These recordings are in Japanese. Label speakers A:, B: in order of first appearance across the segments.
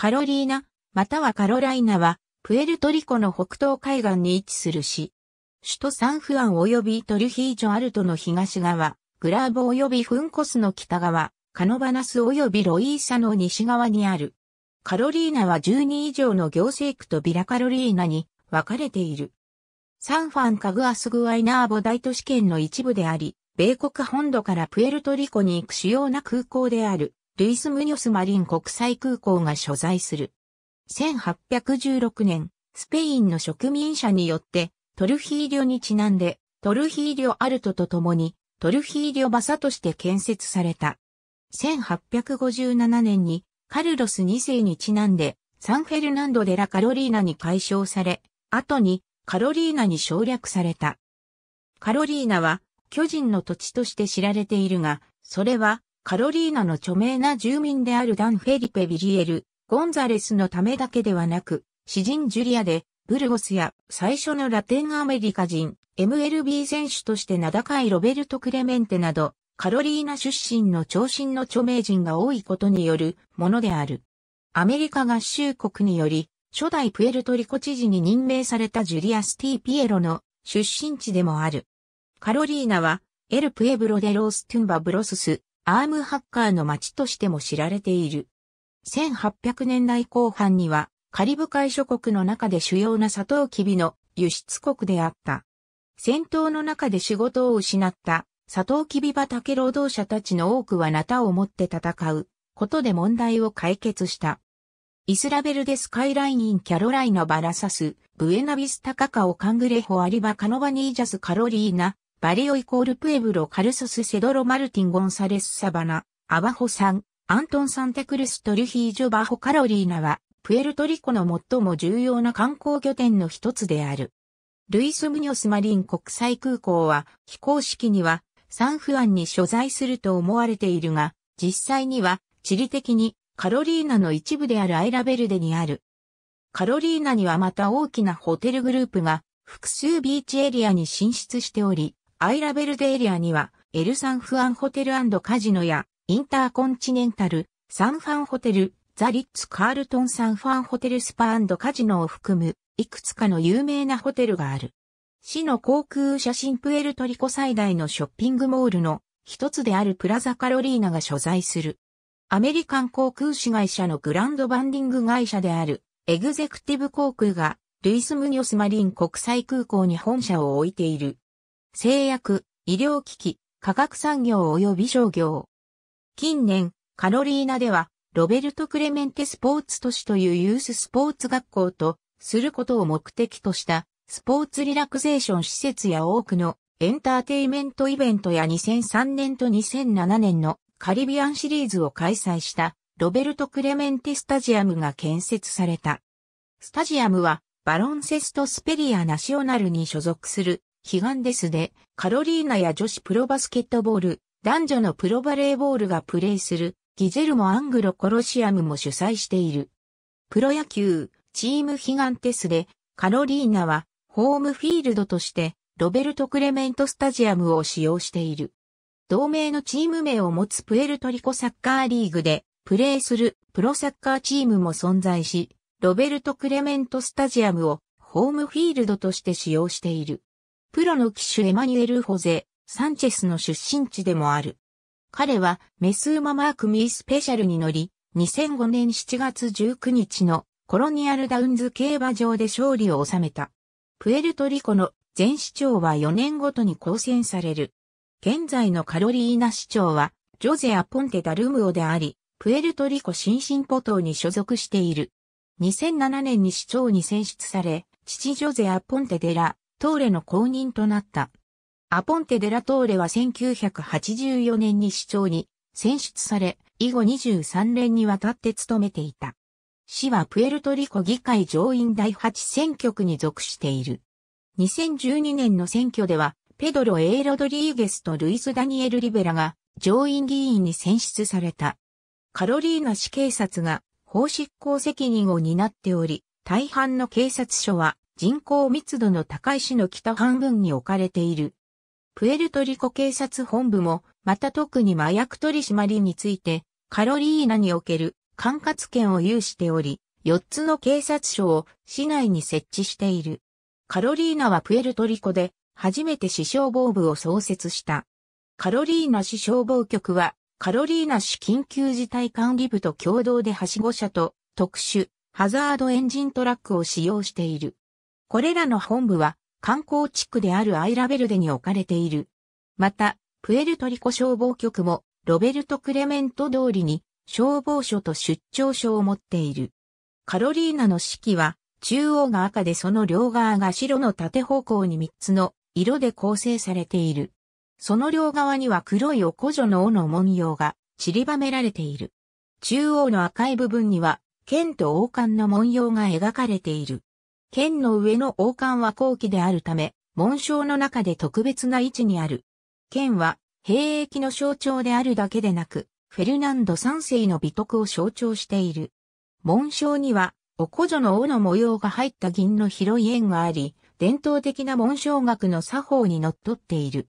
A: カロリーナ、またはカロライナは、プエルトリコの北東海岸に位置する市。首都サンフアン及びトリヒージョアルトの東側、グラーボ及びフンコスの北側、カノバナス及びロイーサの西側にある。カロリーナは12以上の行政区とビラカロリーナに分かれている。サンファンカグアスグアイナーボ大都市圏の一部であり、米国本土からプエルトリコに行く主要な空港である。ルイス・ムニョス・マリン国際空港が所在する。1816年、スペインの植民者によって、トルヒーリョにちなんで、トルヒーリョ・アルトと共に、トルヒーリョ・バサとして建設された。1857年に、カルロス2世にちなんで、サンフェルナンド・デラ・カロリーナに改称され、後に、カロリーナに省略された。カロリーナは、巨人の土地として知られているが、それは、カロリーナの著名な住民であるダン・フェリペ・ビリエル、ゴンザレスのためだけではなく、詩人ジュリアで、ブルゴスや最初のラテンアメリカ人、MLB 選手として名高いロベルト・クレメンテなど、カロリーナ出身の長身の著名人が多いことによるものである。アメリカ合衆国により、初代プエルトリコ知事に任命されたジュリアス・ティ・ピエロの出身地でもある。カロリーナは、エル・プエブロ・デ・ロース・トゥンバ・ブロスス、アームハッカーの街としても知られている。1800年代後半にはカリブ海諸国の中で主要なサトウキビの輸出国であった。戦闘の中で仕事を失ったサトウキビ畑労働者たちの多くはナタを持って戦うことで問題を解決した。イスラベルデスカイライン・イン・キャロライナ・バラサス、ブエナビスタ・カカオ・カングレホ・アリバ・カノバニージャス・カロリーナ、バリオイコールプエブロ・カルソス・セドロ・マルティン・ゴンサレス・サバナ、アバホサン、アントン・サンテクルス・トリュヒージョ・バホ・カロリーナは、プエルトリコの最も重要な観光拠点の一つである。ルイス・ムニョス・マリン国際空港は、非公式には、サンフアンに所在すると思われているが、実際には、地理的に、カロリーナの一部であるアイラベルデにある。カロリーナにはまた大きなホテルグループが、複数ビーチエリアに進出しており、アイラベルデエリアには、エルサンフアンホテルカジノや、インターコンチネンタル、サンファンホテル、ザ・リッツ・カールトン・サンファンホテル・スパカジノを含む、いくつかの有名なホテルがある。市の航空写真プエルトリコ最大のショッピングモールの一つであるプラザカロリーナが所在する。アメリカン航空市会社のグランドバンディング会社である、エグゼクティブ航空が、ルイス・ムニョスマリン国際空港に本社を置いている。製薬、医療機器、化学産業及び商業。近年、カロリーナでは、ロベルト・クレメンテスポーツ都市というユーススポーツ学校と、することを目的とした、スポーツリラクゼーション施設や多くのエンターテイメントイベントや2003年と2007年のカリビアンシリーズを開催したロベルト・クレメンテスタジアムが建設された。スタジアムはバロンセスト・スペリア・ナシオナルに所属するヒガンデスで、カロリーナや女子プロバスケットボール、男女のプロバレーボールがプレーする、ギゼルモ・アングロ・コロシアムも主催している。プロ野球、チームヒガンテスで、カロリーナは、ホームフィールドとして、ロベルト・クレメント・スタジアムを使用している。同盟のチーム名を持つプエルトリコサッカーリーグで、プレーするプロサッカーチームも存在し、ロベルト・クレメント・スタジアムをホームフィールドとして使用している。プロの騎手エマニュエル・ホゼ、サンチェスの出身地でもある。彼はメス馬マークミースペシャルに乗り、2005年7月19日のコロニアルダウンズ競馬場で勝利を収めた。プエルトリコの前市長は4年ごとに公選される。現在のカロリーナ市長はジョゼ・アポンテ・ダルムオであり、プエルトリコ新進ポ島に所属している。2007年に市長に選出され、父ジョゼ・アポンテ・デラ、トーレの公認となった。アポンテ・デラ・トーレは1984年に市長に選出され、以後23年にわたって務めていた。市はプエルトリコ議会上院第8選挙区に属している。2012年の選挙では、ペドロ・エイ・ロドリーゲスとルイス・ダニエル・リベラが上院議員に選出された。カロリーナ市警察が法執行責任を担っており、大半の警察署は人口密度の高い市の北半分に置かれている。プエルトリコ警察本部も、また特に麻薬取締りについて、カロリーナにおける管轄権を有しており、4つの警察署を市内に設置している。カロリーナはプエルトリコで初めて市消防部を創設した。カロリーナ市消防局はカロリーナ市緊急事態管理部と共同ではしご車と特殊ハザードエンジントラックを使用している。これらの本部は観光地区であるアイラベルデに置かれている。また、プエルトリコ消防局もロベルト・クレメント通りに消防署と出張所を持っている。カロリーナの式は中央が赤でその両側が白の縦方向に3つの色で構成されている。その両側には黒いおこじょの尾の文様が散りばめられている。中央の赤い部分には剣と王冠の文様が描かれている。剣の上の王冠は後期であるため、紋章の中で特別な位置にある。剣は、兵役の象徴であるだけでなく、フェルナンド三世の美徳を象徴している。紋章には、おこじょの尾の模様が入った銀の広い円があり、伝統的な紋章学の作法にのっとっている。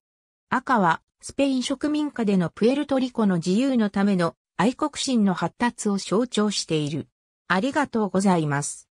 A: 赤は、スペイン植民下でのプエルトリコの自由のための愛国心の発達を象徴している。ありがとうございます。